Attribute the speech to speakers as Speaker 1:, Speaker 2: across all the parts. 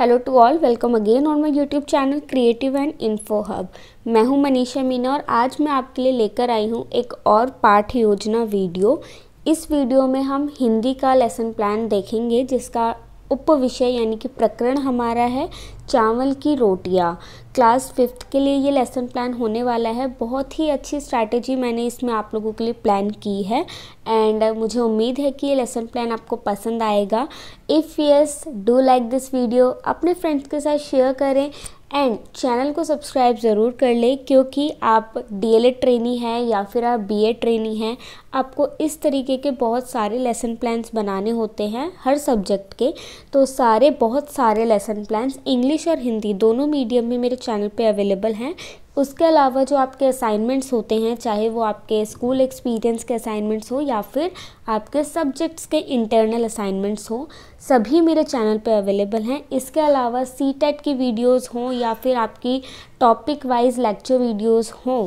Speaker 1: hello to all welcome again और my YouTube channel creative and info hub मैं हूं मनीषा मीना और आज मैं आपके लिए लेकर आई हूं एक और पाठ योजना वीडियो इस वीडियो में हम हिंदी का लेसन प्लान देखेंगे जिसका उप विषय यानी कि प्रकरण हमारा है चावल की रोटियां क्लास फिफ्थ के लिए ये लेसन प्लान होने वाला है बहुत ही अच्छी स्ट्रैटेजी मैंने इसमें आप लोगों के लिए प्लान की है एंड मुझे उम्मीद है कि ये लेसन प्लान आपको पसंद आएगा if yes do like this video अपने फ्रेंड्स के साथ शेयर करें एंड चैनल को सब्सक्राइब ज़रूर कर लें क्योंकि आप डी डीएलएड ट्रेनी हैं या फिर आप बी ए ट्रेनी हैं आपको इस तरीके के बहुत सारे लेसन प्लान्स बनाने होते हैं हर सब्जेक्ट के तो सारे बहुत सारे लेसन प्लान्स इंग्लिश और हिंदी दोनों मीडियम में मेरे चैनल पे अवेलेबल हैं उसके अलावा जो आपके असाइनमेंट्स होते हैं चाहे वो आपके स्कूल एक्सपीरियंस के असाइनमेंट्स हो या फिर आपके सब्जेक्ट्स के इंटरनल असाइनमेंट्स हो सभी मेरे चैनल पे अवेलेबल हैं इसके अलावा सी टेट की वीडियोस हों या फिर आपकी टॉपिक वाइज लेक्चर वीडियोस हों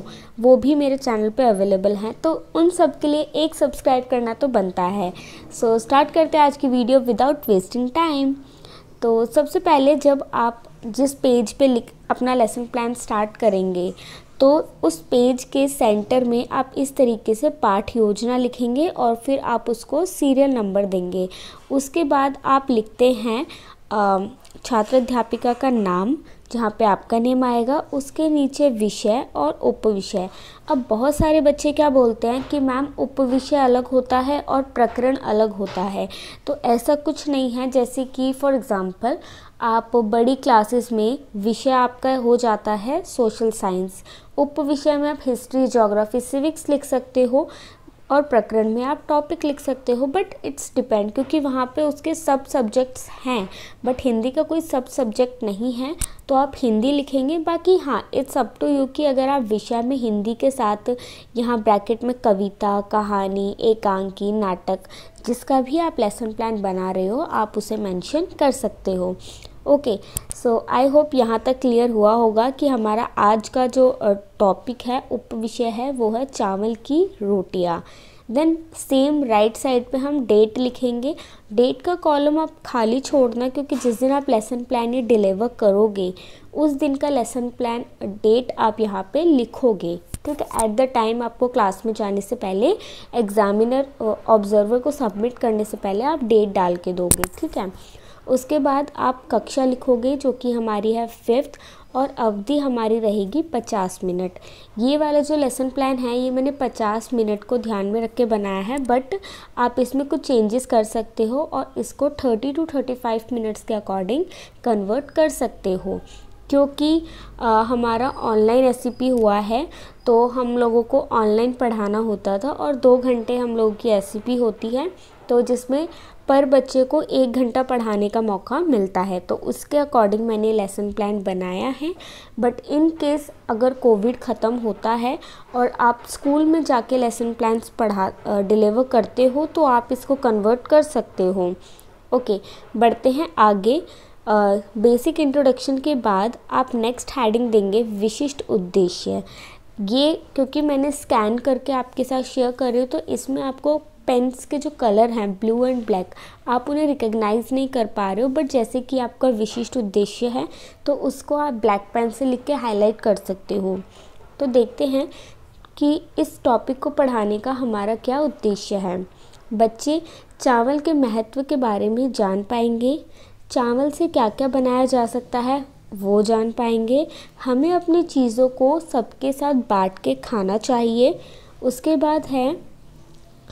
Speaker 1: वो भी मेरे चैनल पे अवेलेबल हैं तो उन सब के लिए एक सब्सक्राइब करना तो बनता है सो so, स्टार्ट करते हैं आज की वीडियो विदाउट वेस्टिंग टाइम तो सबसे पहले जब आप जिस पेज पे लिख अपना लेसन प्लान स्टार्ट करेंगे तो उस पेज के सेंटर में आप इस तरीके से पाठ योजना लिखेंगे और फिर आप उसको सीरियल नंबर देंगे उसके बाद आप लिखते हैं छात्र अध्यापिका का नाम जहाँ पे आपका नेम आएगा उसके नीचे विषय और उपविषय अब बहुत सारे बच्चे क्या बोलते हैं कि मैम उपविषय अलग होता है और प्रकरण अलग होता है तो ऐसा कुछ नहीं है जैसे कि फॉर एग्ज़ाम्पल आप बड़ी क्लासेस में विषय आपका हो जाता है सोशल साइंस उप विषय में आप हिस्ट्री जोग्राफी सिविक्स लिख सकते हो और प्रकरण में आप टॉपिक लिख सकते हो बट इट्स डिपेंड क्योंकि वहाँ पे उसके सब सब्जेक्ट्स हैं बट हिंदी का कोई सब सब्जेक्ट नहीं है तो आप हिंदी लिखेंगे बाकी हाँ इट्स अप टू यू कि अगर आप विषय में हिंदी के साथ यहाँ ब्रैकेट में कविता कहानी एकांकी नाटक जिसका भी आप लेसन प्लान बना रहे हो आप उसे मैंशन कर सकते हो ओके सो आई होप यहाँ तक क्लियर हुआ होगा कि हमारा आज का जो टॉपिक है उप विषय है वो है चावल की रोटियाँ देन सेम राइट साइड पे हम डेट लिखेंगे डेट का कॉलम आप खाली छोड़ना क्योंकि जिस दिन आप लेसन प्लान ये डिलीवर करोगे उस दिन का लेसन प्लान डेट आप यहाँ पे लिखोगे ठीक है एट द टाइम आपको क्लास में जाने से पहले एग्जामिनर ऑब्जर्वर को सबमिट करने से पहले आप डेट डाल के दोगे ठीक है उसके बाद आप कक्षा लिखोगे जो कि हमारी है फिफ्थ और अवधि हमारी रहेगी पचास मिनट ये वाला जो लेसन प्लान है ये मैंने पचास मिनट को ध्यान में रख के बनाया है बट आप इसमें कुछ चेंजेस कर सकते हो और इसको thirty to thirty five minutes के अकॉर्डिंग कन्वर्ट कर सकते हो क्योंकि आ, हमारा ऑनलाइन एस हुआ है तो हम लोगों को ऑनलाइन पढ़ाना होता था और दो घंटे हम लोगों की एस होती है तो जिसमें पर बच्चे को एक घंटा पढ़ाने का मौका मिलता है तो उसके अकॉर्डिंग मैंने लेसन प्लान बनाया है बट इन केस अगर कोविड ख़त्म होता है और आप स्कूल में जाके लेसन प्लान्स पढ़ा डिलीवर करते हो तो आप इसको कन्वर्ट कर सकते हो ओके बढ़ते हैं आगे बेसिक uh, इंट्रोडक्शन के बाद आप नेक्स्ट हैडिंग देंगे विशिष्ट उद्देश्य ये क्योंकि मैंने स्कैन करके आपके साथ शेयर करी तो इसमें आपको पेन्स के जो कलर हैं ब्लू एंड ब्लैक आप उन्हें रिकग्नाइज़ नहीं कर पा रहे हो बट जैसे कि आपका विशिष्ट उद्देश्य है तो उसको आप ब्लैक पेन से लिख के हाईलाइट कर सकते हो तो देखते हैं कि इस टॉपिक को पढ़ाने का हमारा क्या उद्देश्य है बच्चे चावल के महत्व के बारे में जान पाएंगे चावल से क्या क्या बनाया जा सकता है वो जान पाएंगे हमें अपनी चीज़ों को सबके साथ बांट के खाना चाहिए उसके बाद है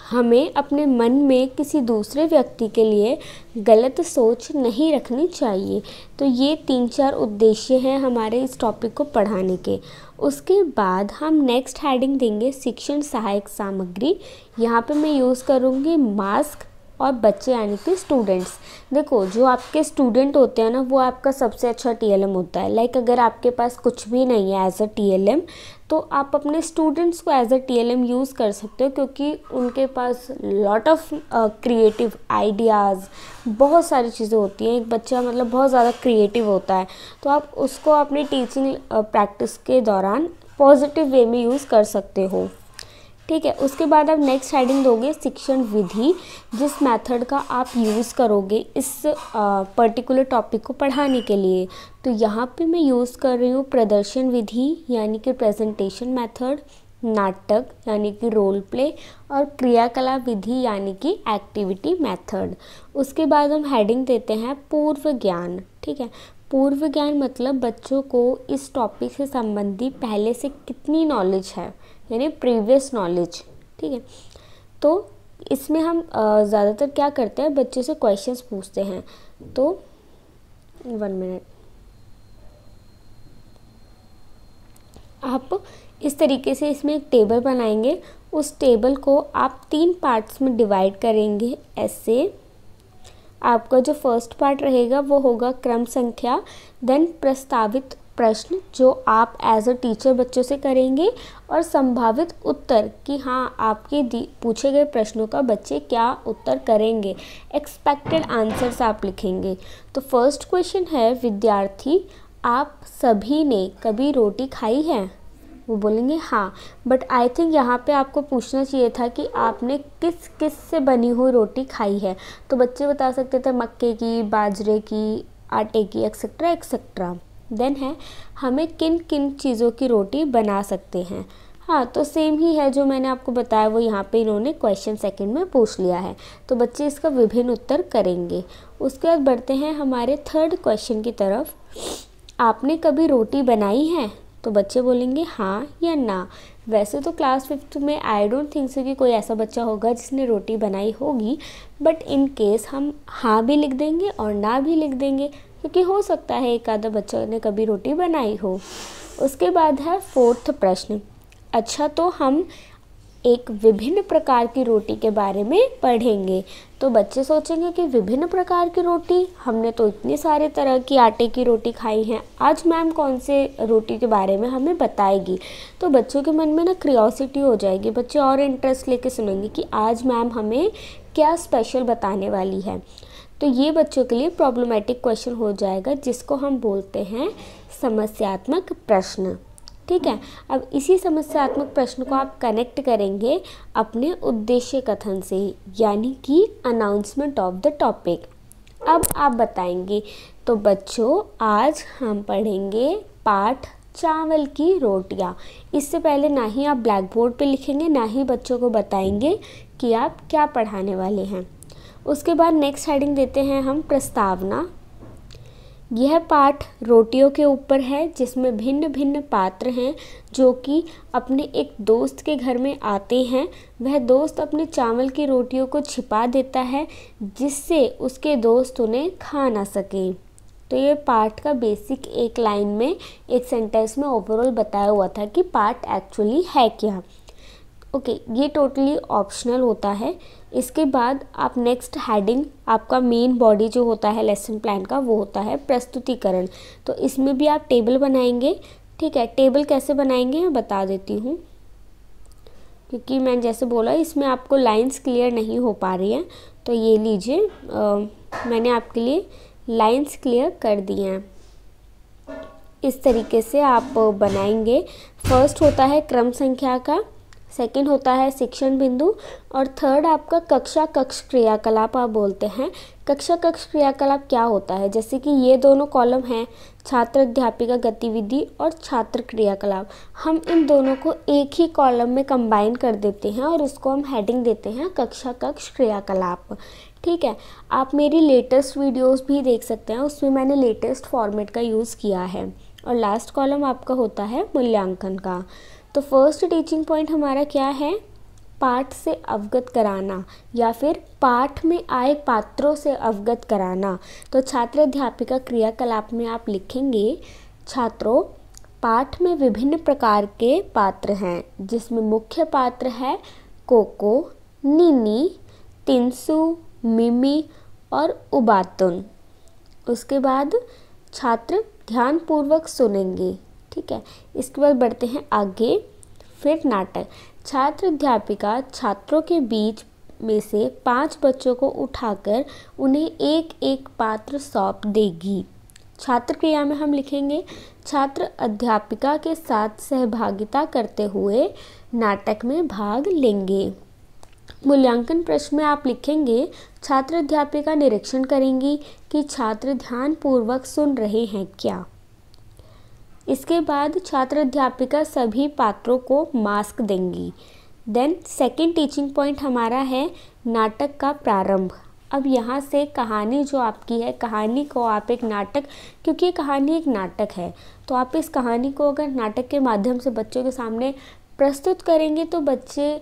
Speaker 1: हमें अपने मन में किसी दूसरे व्यक्ति के लिए गलत सोच नहीं रखनी चाहिए तो ये तीन चार उद्देश्य हैं हमारे इस टॉपिक को पढ़ाने के उसके बाद हम नेक्स्ट हेडिंग देंगे शिक्षण सहायक सामग्री यहाँ पे मैं यूज़ करूँगी मास्क और बच्चे यानी कि स्टूडेंट्स देखो जो आपके स्टूडेंट होते हैं ना वो आपका सबसे अच्छा टीएलएम होता है लाइक अगर आपके पास कुछ भी नहीं है एज अ टीएलएम तो आप अपने स्टूडेंट्स को एज अ टीएलएम यूज़ कर सकते हो क्योंकि उनके पास लॉट ऑफ क्रिएटिव आइडियाज़ बहुत सारी चीज़ें होती हैं एक बच्चा मतलब बहुत ज़्यादा क्रिएटिव होता है तो आप उसको अपनी टीचिंग प्रैक्टिस uh, के दौरान पॉजिटिव वे में यूज़ कर सकते हो ठीक है उसके बाद आप नेक्स्ट हेडिंग दोगे शिक्षण विधि जिस मेथड का आप यूज़ करोगे इस पर्टिकुलर टॉपिक को पढ़ाने के लिए तो यहाँ पे मैं यूज़ कर रही हूँ प्रदर्शन विधि यानी कि प्रेजेंटेशन मेथड नाटक यानी कि रोल प्ले और क्रियाकला विधि यानी कि एक्टिविटी मेथड उसके बाद हम हेडिंग देते हैं पूर्व ज्ञान ठीक है पूर्व ज्ञान मतलब बच्चों को इस टॉपिक से संबंधित पहले से कितनी नॉलेज है यानी प्रीवियस नॉलेज ठीक है तो इसमें हम ज़्यादातर क्या करते हैं बच्चों से क्वेश्चंस पूछते हैं तो वन मिनट आप इस तरीके से इसमें एक टेबल बनाएंगे उस टेबल को आप तीन पार्ट्स में डिवाइड करेंगे ऐसे आपका जो फर्स्ट पार्ट रहेगा वो होगा क्रम संख्या देन प्रस्तावित प्रश्न जो आप एज अ टीचर बच्चों से करेंगे और संभावित उत्तर कि हाँ आपके पूछे गए प्रश्नों का बच्चे क्या उत्तर करेंगे एक्सपेक्टेड आंसर्स आप लिखेंगे तो फर्स्ट क्वेश्चन है विद्यार्थी आप सभी ने कभी रोटी खाई है वो बोलेंगे हाँ बट आई थिंक यहाँ पे आपको पूछना चाहिए था कि आपने किस किस से बनी हुई रोटी खाई है तो बच्चे बता सकते थे मक्के की बाजरे की आटे की एक्सेट्रा एक्सेट्रा देन है हमें किन किन चीज़ों की रोटी बना सकते हैं हाँ तो सेम ही है जो मैंने आपको बताया वो यहाँ पे इन्होंने क्वेश्चन सेकंड में पूछ लिया है तो बच्चे इसका विभिन्न उत्तर करेंगे उसके बाद बढ़ते हैं हमारे थर्ड क्वेश्चन की तरफ आपने कभी रोटी बनाई है तो बच्चे बोलेंगे हाँ या ना वैसे तो क्लास फिफ्थ में आई डोंट थिंक से कि कोई ऐसा बच्चा होगा जिसने रोटी बनाई होगी बट इन केस हम हाँ भी लिख देंगे और ना भी लिख देंगे क्योंकि हो सकता है एक आधा बच्चा ने कभी रोटी बनाई हो उसके बाद है फोर्थ प्रश्न अच्छा तो हम एक विभिन्न प्रकार की रोटी के बारे में पढ़ेंगे तो बच्चे सोचेंगे कि विभिन्न प्रकार की रोटी हमने तो इतने सारे तरह की आटे की रोटी खाई है आज मैम कौन से रोटी के बारे में हमें बताएगी तो बच्चों के मन में ना क्रियोसिटी हो जाएगी बच्चे और इंटरेस्ट लेके सुनेंगे कि आज मैम हमें क्या स्पेशल बताने वाली है तो ये बच्चों के लिए प्रॉब्लमेटिक क्वेश्चन हो जाएगा जिसको हम बोलते हैं समस्यात्मक प्रश्न ठीक है अब इसी समस्यात्मक प्रश्न को आप कनेक्ट करेंगे अपने उद्देश्य कथन से यानी कि अनाउंसमेंट ऑफ द टॉपिक अब आप बताएंगे तो बच्चों आज हम पढ़ेंगे पाठ चावल की रोटियां इससे पहले ना ही आप ब्लैक बोर्ड पर लिखेंगे ना ही बच्चों को बताएंगे कि आप क्या पढ़ाने वाले हैं उसके बाद नेक्स्ट हेडिंग देते हैं हम प्रस्तावना यह पाठ रोटियों के ऊपर है जिसमें भिन्न भिन्न पात्र हैं जो कि अपने एक दोस्त के घर में आते हैं वह दोस्त अपने चावल की रोटियों को छिपा देता है जिससे उसके दोस्त उन्हें खा ना सके तो ये पाठ का बेसिक एक लाइन में एक सेंटेंस में ओवरऑल बताया हुआ था कि पाठ एक्चुअली है क्या ओके okay, ये टोटली ऑप्शनल होता है इसके बाद आप नेक्स्ट हेडिंग आपका मेन बॉडी जो होता है लेसन प्लान का वो होता है प्रस्तुतिकरण तो इसमें भी आप टेबल बनाएंगे ठीक है टेबल कैसे बनाएंगे मैं बता देती हूँ क्योंकि मैंने जैसे बोला इसमें आपको लाइंस क्लियर नहीं हो पा रही हैं तो ये लीजिए मैंने आपके लिए लाइंस क्लियर कर दिए हैं इस तरीके से आप बनाएंगे फर्स्ट होता है क्रम संख्या का सेकंड होता है शिक्षण बिंदु और थर्ड आपका कक्षा कक्ष क्रियाकलाप आप बोलते हैं कक्षा कक्ष क्रियाकलाप क्या होता है जैसे कि ये दोनों कॉलम हैं छात्र अध्यापिका गतिविधि और छात्र क्रियाकलाप हम इन दोनों को एक ही कॉलम में कंबाइन कर देते हैं और उसको हम हेडिंग देते हैं कक्षा कक्ष क्रियाकलाप ठीक है आप मेरी लेटेस्ट वीडियोज़ भी देख सकते हैं उसमें मैंने लेटेस्ट फॉर्मेट का यूज़ किया है और लास्ट कॉलम आपका होता है मूल्यांकन का तो फर्स्ट टीचिंग पॉइंट हमारा क्या है पाठ से अवगत कराना या फिर पाठ में आए पात्रों से अवगत कराना तो छात्र अध्यापिका क्रियाकलाप में आप लिखेंगे छात्रों पाठ में विभिन्न प्रकार के पात्र हैं जिसमें मुख्य पात्र है कोको नीनी तिनसु मिमी और उबातुन उसके बाद छात्र ध्यानपूर्वक सुनेंगे ठीक है इसके बाद बढ़ते हैं आगे फिर नाटक छात्र अध्यापिका छात्रों के बीच में से पांच बच्चों को उठाकर उन्हें एक एक पात्र सौंप देगी छात्र क्रिया में हम लिखेंगे छात्र अध्यापिका के साथ सहभागिता करते हुए नाटक में भाग लेंगे मूल्यांकन प्रश्न में आप लिखेंगे छात्र अध्यापिका निरीक्षण करेंगी कि छात्र ध्यानपूर्वक सुन रहे हैं क्या इसके बाद छात्र अध्यापिका सभी पात्रों को मास्क देंगी देन सेकेंड टीचिंग पॉइंट हमारा है नाटक का प्रारंभ अब यहाँ से कहानी जो आपकी है कहानी को आप एक नाटक क्योंकि ये कहानी एक नाटक है तो आप इस कहानी को अगर नाटक के माध्यम से बच्चों के सामने प्रस्तुत करेंगे तो बच्चे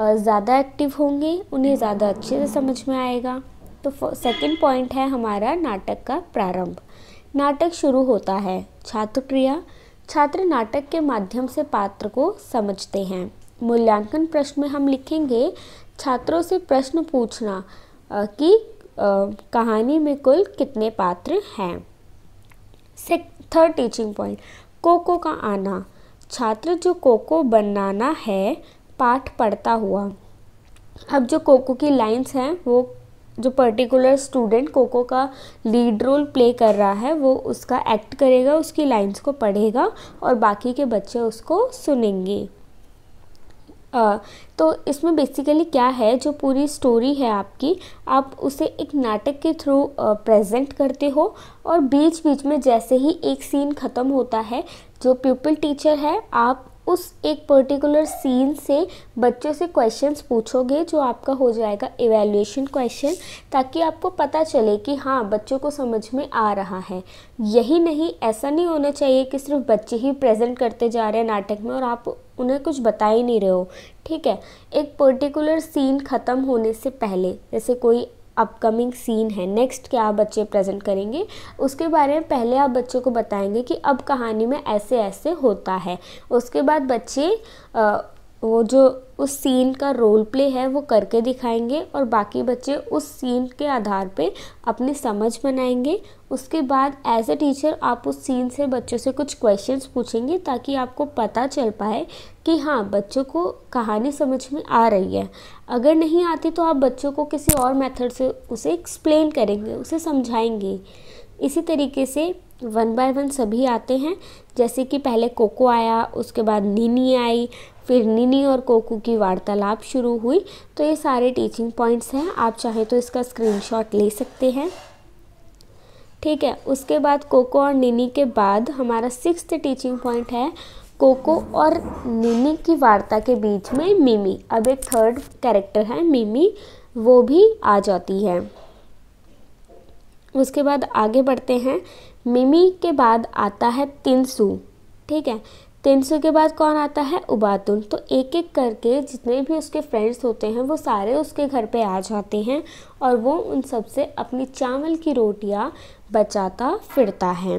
Speaker 1: ज़्यादा एक्टिव होंगे उन्हें ज़्यादा अच्छे से समझ में आएगा तो सेकेंड पॉइंट है हमारा नाटक का प्रारंभ नाटक शुरू होता है छात्र क्रिया छात्र नाटक के माध्यम से पात्र को समझते हैं मूल्यांकन प्रश्न में हम लिखेंगे छात्रों से प्रश्न पूछना कि कहानी में कुल कितने पात्र हैं थर्ड टीचिंग पॉइंट कोको का आना छात्र जो कोको बनाना है पाठ पढ़ता हुआ अब जो कोको की लाइंस हैं वो जो पर्टिकुलर स्टूडेंट कोको का लीड रोल प्ले कर रहा है वो उसका एक्ट करेगा उसकी लाइंस को पढ़ेगा और बाकी के बच्चे उसको सुनेंगे आ, तो इसमें बेसिकली क्या है जो पूरी स्टोरी है आपकी आप उसे एक नाटक के थ्रू प्रेजेंट करते हो और बीच बीच में जैसे ही एक सीन ख़त्म होता है जो प्यूपल टीचर है आप उस एक पर्टिकुलर सीन से बच्चों से क्वेश्चंस पूछोगे जो आपका हो जाएगा इवेल्युएशन क्वेश्चन ताकि आपको पता चले कि हाँ बच्चों को समझ में आ रहा है यही नहीं ऐसा नहीं होना चाहिए कि सिर्फ बच्चे ही प्रेजेंट करते जा रहे हैं नाटक में और आप उन्हें कुछ बता ही नहीं रहे हो ठीक है एक पर्टिकुलर सीन ख़त्म होने से पहले जैसे कोई अपकमिंग सीन है नेक्स्ट क्या बच्चे प्रेजेंट करेंगे उसके बारे में पहले आप बच्चों को बताएंगे कि अब कहानी में ऐसे ऐसे होता है उसके बाद बच्चे आ, वो जो उस सीन का रोल प्ले है वो करके दिखाएंगे और बाकी बच्चे उस सीन के आधार पे अपनी समझ बनाएंगे उसके बाद एज ए टीचर आप उस सीन से बच्चों से कुछ क्वेश्चंस पूछेंगे ताकि आपको पता चल पाए कि हाँ बच्चों को कहानी समझ में आ रही है अगर नहीं आती तो आप बच्चों को किसी और मेथड से उसे एक्सप्लेन करेंगे उसे समझाएंगे इसी तरीके से वन बाय वन सभी आते हैं जैसे कि पहले कोको आया उसके बाद नीनी आई फिर नीनी और कोको की वार्तालाप शुरू हुई तो ये सारे टीचिंग पॉइंट्स हैं आप चाहें तो इसका स्क्रीनशॉट ले सकते हैं ठीक है उसके बाद कोको और निनी के बाद हमारा सिक्स टीचिंग पॉइंट है कोको और निनी की वार्ता के बीच में मिमी अब एक थर्ड कैरेक्टर है मिमी वो भी आ जाती है उसके बाद आगे बढ़ते हैं मिमी के बाद आता है तिनसू ठीक है सौ के बाद कौन आता है उबातुल तो एक एक करके जितने भी उसके फ्रेंड्स होते हैं वो सारे उसके घर पे आ जाते हैं और वो उन सबसे अपनी चावल की रोटियां बचाता फिरता है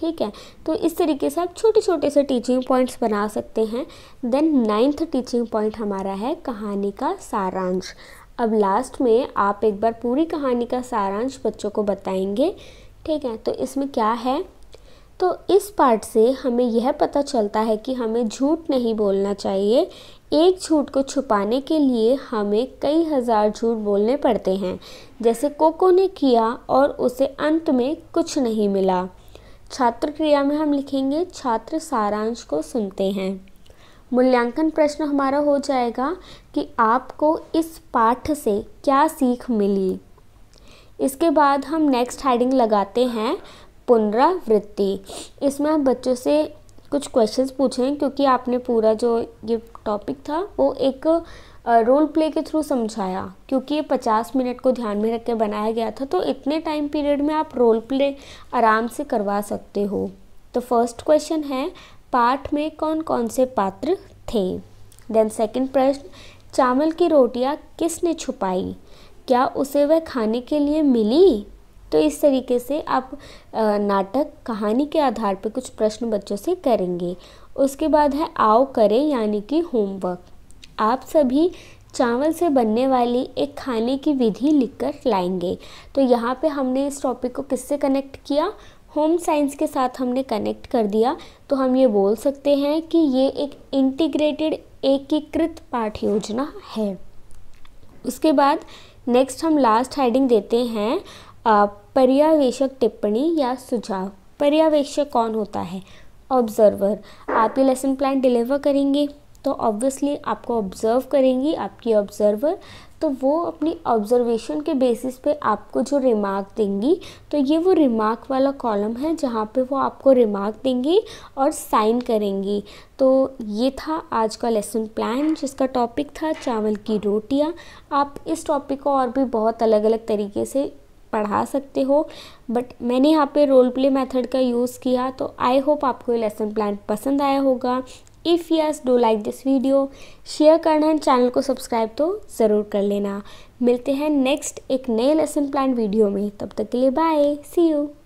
Speaker 1: ठीक है तो इस तरीके से आप छोटे छोटे से टीचिंग पॉइंट्स बना सकते हैं देन नाइन्थ टीचिंग पॉइंट हमारा है कहानी का सारांश अब लास्ट में आप एक बार पूरी कहानी का सारांश बच्चों को बताएंगे ठीक है तो इसमें क्या है तो इस पार्ट से हमें यह पता चलता है कि हमें झूठ नहीं बोलना चाहिए एक झूठ को छुपाने के लिए हमें कई हज़ार झूठ बोलने पड़ते हैं जैसे कोको ने किया और उसे अंत में कुछ नहीं मिला छात्र क्रिया में हम लिखेंगे छात्र सारांश को सुनते हैं मूल्यांकन प्रश्न हमारा हो जाएगा कि आपको इस पाठ से क्या सीख मिली इसके बाद हम नेक्स्ट हेडिंग लगाते हैं पुनरावृत्ति इसमें आप बच्चों से कुछ क्वेश्चंस पूछें क्योंकि आपने पूरा जो ये टॉपिक था वो एक रोल प्ले के थ्रू समझाया क्योंकि ये पचास मिनट को ध्यान में रख के बनाया गया था तो इतने टाइम पीरियड में आप रोल प्ले आराम से करवा सकते हो तो फर्स्ट क्वेश्चन है पाठ में कौन कौन से पात्र थे देन सेकंड प्रश्न चावल की रोटियां किसने छुपाई क्या उसे वह खाने के लिए मिली तो इस तरीके से आप नाटक कहानी के आधार पर कुछ प्रश्न बच्चों से करेंगे उसके बाद है आओ करें यानी कि होमवर्क आप सभी चावल से बनने वाली एक खाने की विधि लिखकर लाएंगे तो यहाँ पे हमने इस टॉपिक को किससे कनेक्ट किया होम साइंस के साथ हमने कनेक्ट कर दिया तो हम ये बोल सकते हैं कि ये एक इंटीग्रेटेड एकीकृत पाठ योजना है उसके बाद नेक्स्ट हम लास्ट हेडिंग देते हैं पर्यावेशक टिप्पणी या सुझाव पर्यावेशक कौन होता है ऑब्जर्वर आप ये लेसन प्लान डिलीवर करेंगे तो ऑब्वियसली आपको ऑब्जर्व करेंगी आपकी ऑब्जर्वर तो वो अपनी ऑब्जर्वेशन के बेसिस पे आपको जो रिमार्क देंगी तो ये वो रिमार्क वाला कॉलम है जहाँ पे वो आपको रिमार्क देंगी और साइन करेंगी तो ये था आज का लेसन प्लान जिसका टॉपिक था चावल की रोटियाँ आप इस टॉपिक को और भी बहुत अलग अलग तरीके से पढ़ा सकते हो बट मैंने यहाँ पे रोल प्ले मेथड का यूज़ किया तो आई होप आपको ये लेसन प्लान पसंद आया होगा if yes do like this video share करना है चैनल को सब्सक्राइब तो ज़रूर कर लेना मिलते हैं नेक्स्ट एक नए लेसन प्लान वीडियो में तब तक के लिए बाय सी यू